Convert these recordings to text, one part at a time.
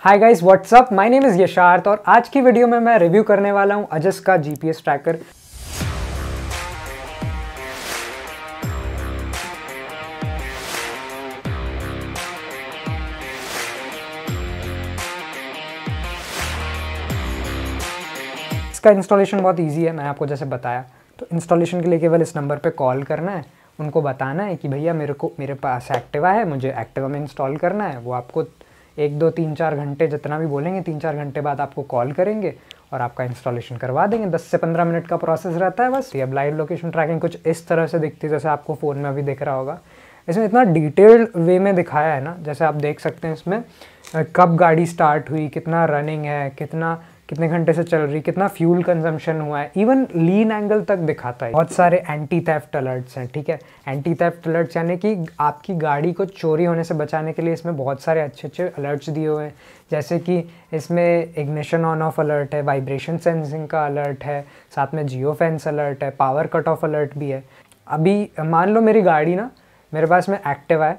hi guys what's up my name is Yatharth और आज की वीडियो में मैं रिव्यू करने वाला हूँ अजस का जीपीएस ट्रैकर इसका इंस्टॉलेशन बहुत ईजी है मैंने आपको जैसे बताया तो इंस्टॉलेशन के लिए केवल इस नंबर पर कॉल करना है उनको बताना है कि भैया मेरे को मेरे पास एक्टिवा है मुझे एक्टिवा में इंस्टॉल करना है वो आपको एक दो तीन चार घंटे जितना भी बोलेंगे तीन चार घंटे बाद आपको कॉल करेंगे और आपका इंस्टॉलेशन करवा देंगे 10 से 15 मिनट का प्रोसेस रहता है बस ये अब लाइव लोकेशन ट्रैकिंग कुछ इस तरह से दिखती है जैसे आपको फ़ोन में अभी दिख रहा होगा इसमें इतना डिटेल्ड वे में दिखाया है ना जैसे आप देख सकते हैं इसमें कब गाड़ी स्टार्ट हुई कितना रनिंग है कितना कितने घंटे से चल रही कितना फ्यूल कंजम्पशन हुआ है इवन लीन एंगल तक दिखाता है बहुत सारे एंटी थेफ्ट अलर्ट्स हैं ठीक है एंटी थेफ्ट अलर्ट्स यानी कि आपकी गाड़ी को चोरी होने से बचाने के लिए इसमें बहुत सारे अच्छे अच्छे अलर्ट्स दिए हुए हैं जैसे कि इसमें इग्निशन ऑन ऑफ अलर्ट है वाइब्रेशन सेंसिंग का अलर्ट है साथ में जियो फेंस अलर्ट है पावर कट ऑफ अलर्ट भी है अभी मान लो मेरी गाड़ी ना मेरे पास में एक्टिवा है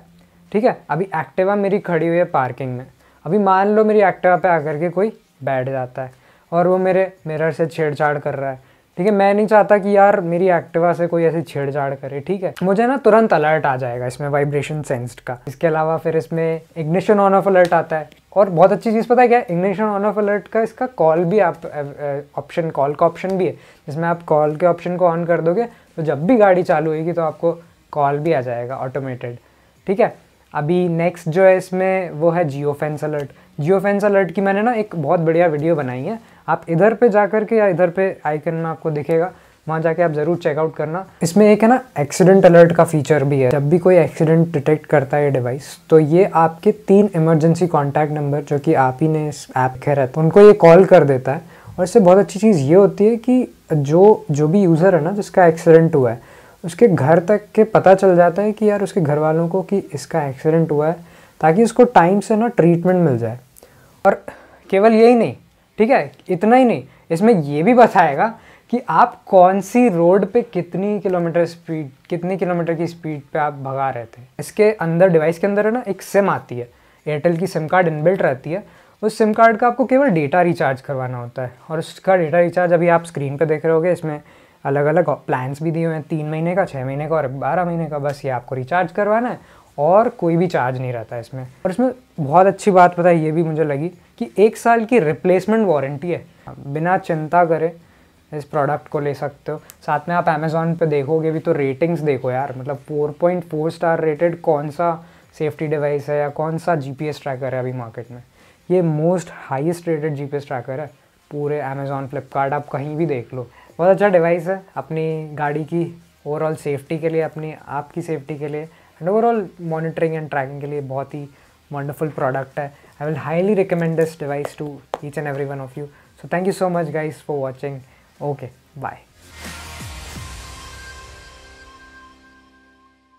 ठीक है अभी एक्टिवा मेरी खड़ी हुई है पार्किंग में अभी मान लो मेरी एक्टिवा पे आकर के कोई बैठ जाता है और वो मेरे मिरर से छेड़छाड़ कर रहा है ठीक है मैं नहीं चाहता कि यार मेरी एक्टिवा से कोई ऐसी छेड़छाड़ करे ठीक है मुझे ना तुरंत अलर्ट आ जाएगा इसमें वाइब्रेशन सेंस्ड का इसके अलावा फिर इसमें इग्निशन ऑन ऑफ अलर्ट आता है और बहुत अच्छी चीज़ पता है क्या इग्निशन ऑन ऑफ अलर्ट का इसका कॉल भी आप ऑप्शन कॉल का ऑप्शन भी है जिसमें आप कॉल के ऑप्शन को ऑन कर दोगे तो जब भी गाड़ी चालू होगी तो आपको कॉल भी आ जाएगा ऑटोमेटेड ठीक है अभी नेक्स्ट जो है इसमें वो है geo fence alert geo fence alert की मैंने ना एक बहुत बढ़िया वीडियो बनाई है आप इधर पे जा कर के या इधर पे आइकन में आपको दिखेगा वहाँ जाके आप ज़रूर चेकआउट करना इसमें एक है ना एक्सीडेंट अलर्ट का फीचर भी है जब भी कोई एक्सीडेंट डिटेक्ट करता है ये डिवाइस तो ये आपके तीन इमरजेंसी कॉन्टैक्ट नंबर जो कि आप ही ने इस ऐप के रहते हैं उनको ये कॉल कर देता है और इससे बहुत अच्छी चीज़ ये होती है कि जो जो भी यूज़र है ना जिसका एक्सीडेंट हुआ है उसके घर तक के पता चल जाता है कि यार उसके घर वालों को कि इसका एक्सीडेंट हुआ है ताकि उसको टाइम से ना ट्रीटमेंट मिल जाए और केवल यही नहीं ठीक है इतना ही नहीं इसमें ये भी बताएगा कि आप कौन सी रोड पे कितनी किलोमीटर स्पीड कितनी किलोमीटर की स्पीड पे आप भगा रहे थे इसके अंदर डिवाइस के अंदर है ना एक सिम आती है एयरटेल की सिम कार्ड इनबिल्ट रहती है उस सिम कार्ड का आपको केवल डेटा रिचार्ज करवाना होता है और उसका डेटा रिचार्ज अभी आप स्क्रीन पर देख रहे होगे इसमें अलग अलग प्लान्स भी दिए हुए हैं तीन महीने का छः महीने का और बारह महीने का बस ये आपको रिचार्ज करवाना है और कोई भी चार्ज नहीं रहता इसमें और इसमें बहुत अच्छी बात पता है ये भी मुझे लगी कि एक साल की रिप्लेसमेंट वारंटी है बिना चिंता करें इस प्रोडक्ट को ले सकते हो साथ में आप अमेज़ोन पे देखोगे भी तो रेटिंग्स देखो यार मतलब 4.4 स्टार रेटेड कौन सा सेफ्टी डिवाइस है या कौन सा जीपीएस ट्रैकर है अभी मार्केट में ये most highest rated GPS tracker है पूरे अमेज़ोन फ्लिपकार्ट आप कहीं भी देख लो बहुत अच्छा डिवाइस है अपनी गाड़ी की ओवरऑल सेफ्टी के लिए अपनी आपकी सेफ्टी के लिए and overall monitoring and tracking के लिए बहुत ही वंडरफुल प्रोडक्ट है I will highly recommend this device to each and every one of you so thank you so much guys for watching okay bye